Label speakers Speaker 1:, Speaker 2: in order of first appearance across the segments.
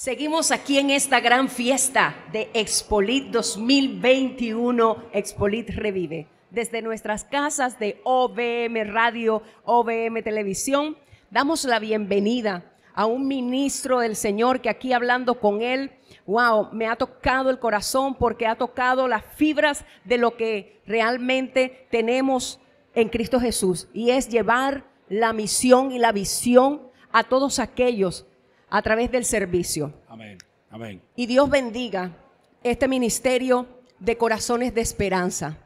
Speaker 1: Seguimos aquí en esta gran fiesta de Expolit
Speaker 2: 2021, Expolit Revive. Desde nuestras casas de OBM Radio, OBM Televisión, damos la bienvenida a un ministro del Señor que aquí hablando con él, wow, me ha tocado el corazón porque ha tocado las fibras de lo que realmente tenemos en Cristo Jesús y es llevar la misión y la visión a todos aquellos a través del servicio.
Speaker 1: Amén. Amén.
Speaker 2: Y Dios bendiga este ministerio de corazones de esperanza.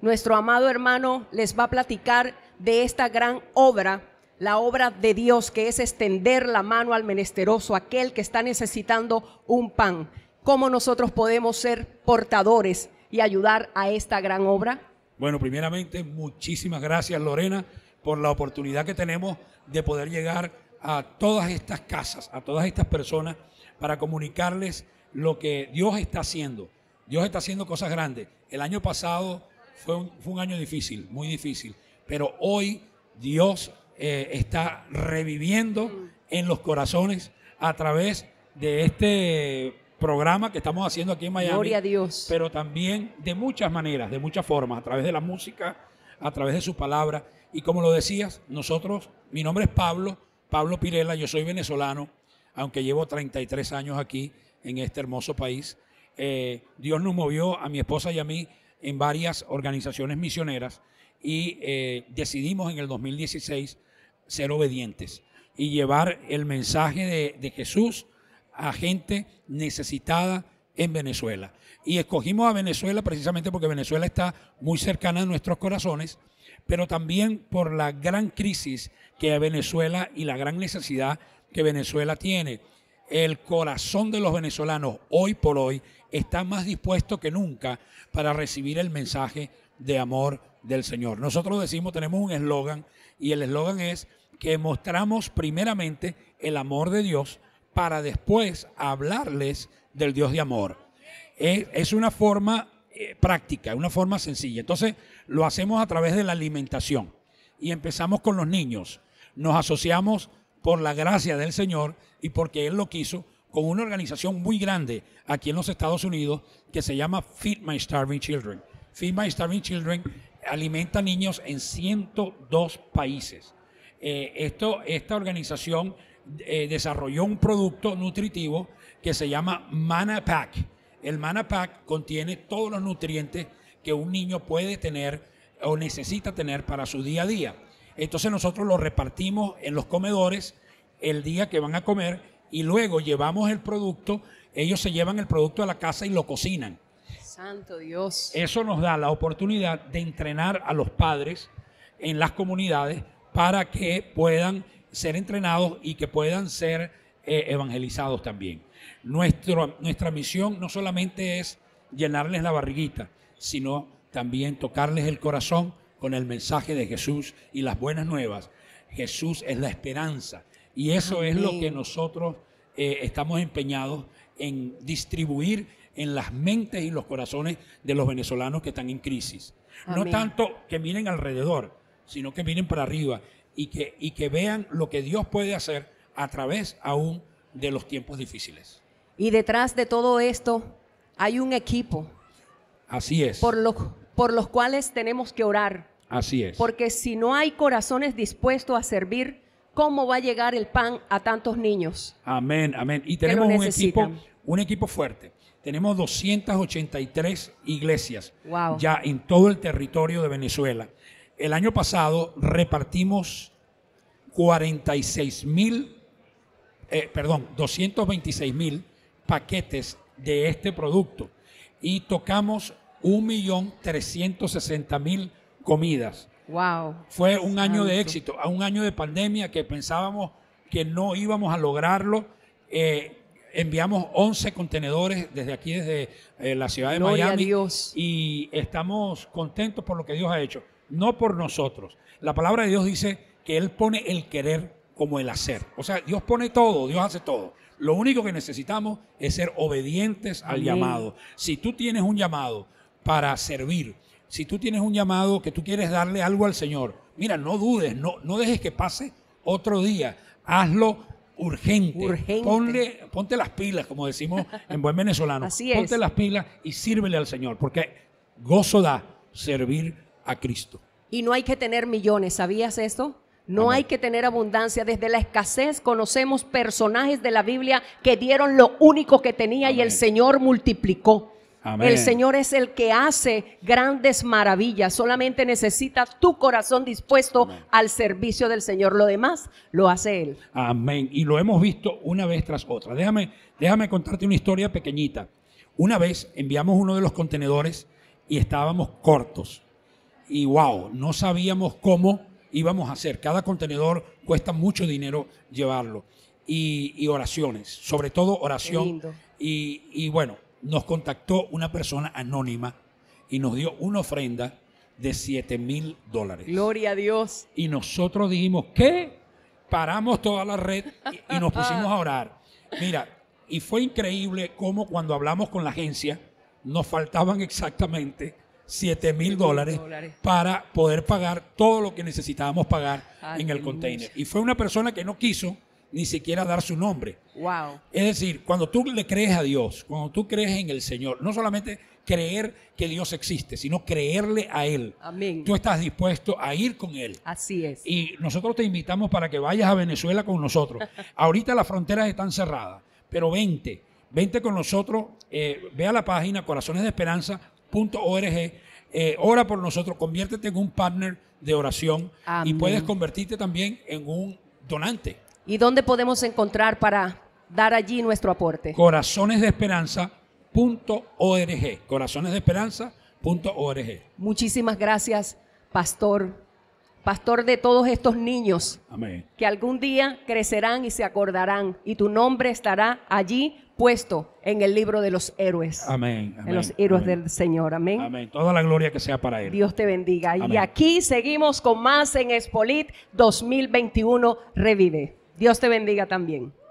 Speaker 2: Nuestro amado hermano les va a platicar de esta gran obra, la obra de Dios, que es extender la mano al menesteroso, aquel que está necesitando un pan. ¿Cómo nosotros podemos ser portadores y ayudar a esta gran obra?
Speaker 1: Bueno, primeramente, muchísimas gracias Lorena por la oportunidad que tenemos de poder llegar a todas estas casas, a todas estas personas, para comunicarles lo que Dios está haciendo. Dios está haciendo cosas grandes. El año pasado fue un, año difícil, muy difícil, pero hoy Dios eh, está reviviendo en los corazones a través de este programa que estamos haciendo aquí en Miami. Gloria a Dios. Pero también de muchas maneras, de muchas formas, a través de la música, a través de su palabra. Y como lo decías, nosotros, mi nombre es Pablo, Pablo Pirela, yo soy venezolano, aunque llevo 33 años aquí en este hermoso país. Eh, Dios nos movió a mi esposa y a mí en varias organizaciones misioneras y eh, decidimos en el 2016 ser obedientes y llevar el mensaje de Jesús a gente necesitada en Venezuela. Y escogimos a Venezuela precisamente porque Venezuela está muy cercana a nuestros corazones, pero también por la gran crisis que Venezuela y la gran necesidad que Venezuela tiene. El corazón de los venezolanos hoy por hoy está más dispuesto que nunca para recibir el mensaje de amor del Señor. Nosotros decimos, tenemos un eslogan y el eslogan es que mostramos primeramente el amor de Dios para después hablarles del Dios de amor. Es, una forma eh, práctica, una forma sencilla. Entonces lo hacemos a través de la alimentación y empezamos con los niños. Nos asociamos por la gracia del Señor y porque Él lo quiso con una organización muy grande aquí en los Estados Unidos que se llama Feed My Starving Children. Feed My Starving Children alimenta niños en 102 países. Eh, esto, esta organización eh, desarrolló un producto nutritivo que se llama Mana Pack. El Mana Pack contiene todos los nutrientes que un niño puede tener o necesita tener para su día a día. Entonces nosotros lo repartimos en los comedores el día que van a comer y luego llevamos el producto, ellos se llevan el producto a la casa y lo cocinan. Santo Dios. Eso nos da la oportunidad de entrenar a los padres en las comunidades para que puedan ser entrenados y que puedan ser eh, evangelizados también. Nuestro, nuestra misión no solamente es llenarles la barriguita, sino también tocarles el corazón con el mensaje de Jesús y las buenas nuevas. Jesús es la esperanza y eso es lo que nosotros eh, estamos empeñados en distribuir en las mentes y los corazones de los venezolanos que están en crisis. No tanto que miren alrededor, sino que miren para arriba y que, y que vean lo que Dios puede hacer a través aún de los tiempos difíciles.
Speaker 2: Y detrás de todo esto hay un equipo.
Speaker 1: Así es. Por,
Speaker 2: los por los cuales tenemos que orar. Así es. Porque si no hay corazones dispuestos a servir, ¿cómo va a llegar el pan a tantos niños?
Speaker 1: Amén, amén. Y tenemos un equipo, un equipo fuerte. Tenemos 283 iglesias ya en todo el territorio de Venezuela. El año pasado repartimos 46 mil, eh, perdón, 226 mil paquetes de este producto y tocamos 1.360.000 comidas. Wow. Fue un año de éxito, un año de pandemia que pensábamos que no íbamos a lograrlo. Eh, enviamos 11 contenedores desde aquí, desde eh, la ciudad de Miami. Dios. Y estamos contentos por lo que Dios ha hecho no por nosotros. La palabra de Dios dice que Él pone el querer como el hacer. O sea, Dios pone todo, Dios hace todo. Lo único que necesitamos es ser obedientes al llamado. Si tú tienes un llamado para servir, si tú tienes un llamado que tú quieres darle algo al Señor, mira, no dudes, no, no dejes que pase otro día. Hazlo urgente. urgente. ponte las pilas, como decimos en buen venezolano. Así es. Ponte las pilas y sírvele al Señor, porque gozo da servir a Cristo.
Speaker 2: Y no hay que tener millones, ¿sabías esto? No hay que tener abundancia. Desde la escasez conocemos personajes de la Biblia que dieron lo único que tenía y el Señor multiplicó.
Speaker 1: Amén. El Señor
Speaker 2: es el que hace grandes maravillas. Solamente necesita tu corazón dispuesto al servicio del Señor. Lo demás
Speaker 1: lo hace Él. Amén. Y lo hemos visto una vez tras otra. Déjame, déjame contarte una historia pequeñita. Una vez enviamos uno de los contenedores y estábamos cortos y wow, no sabíamos cómo íbamos a hacer. Cada contenedor cuesta mucho dinero llevarlo. Y, oraciones, sobre todo oración. Y, bueno, nos contactó una persona anónima y nos dio una ofrenda de 7 mil dólares. Gloria a Dios. Y nosotros dijimos, ¿qué? Paramos toda la red y nos pusimos a orar. Mira, y fue increíble cómo cuando hablamos con la agencia, nos faltaban exactamente 7 mil dólares para poder pagar todo lo que necesitábamos pagar en el container. Y fue una persona que no quiso ni siquiera dar su nombre. Wow. Es decir, cuando tú le crees a Dios, cuando tú crees en el Señor, no solamente creer que Dios existe, sino creerle a Él. Amén. Tú estás dispuesto a ir con Él. Así es. Y nosotros te invitamos para que vayas a Venezuela con nosotros. Ahorita las fronteras están cerradas, pero vente, vente con nosotros, vea eh, ve a la página Corazones de Esperanza .org. ora por nosotros, conviértete en un partner de oración y puedes convertirte también en un donante.
Speaker 2: ¿Y dónde podemos encontrar para dar allí nuestro aporte?
Speaker 1: Corazones de Corazonesdeesperanza.org. Corazonesdeesperanza.org.
Speaker 2: Muchísimas gracias, Pastor pastor de todos estos niños, Amén. que algún día crecerán y se acordarán, y tu nombre estará allí puesto en el libro de los héroes.
Speaker 1: Amén. en los héroes
Speaker 2: del Señor.
Speaker 1: Amén. Amén. Toda la gloria que sea para Él.
Speaker 2: Dios te bendiga. Y aquí seguimos con más en Espolit 2021 Revive. Dios te bendiga también.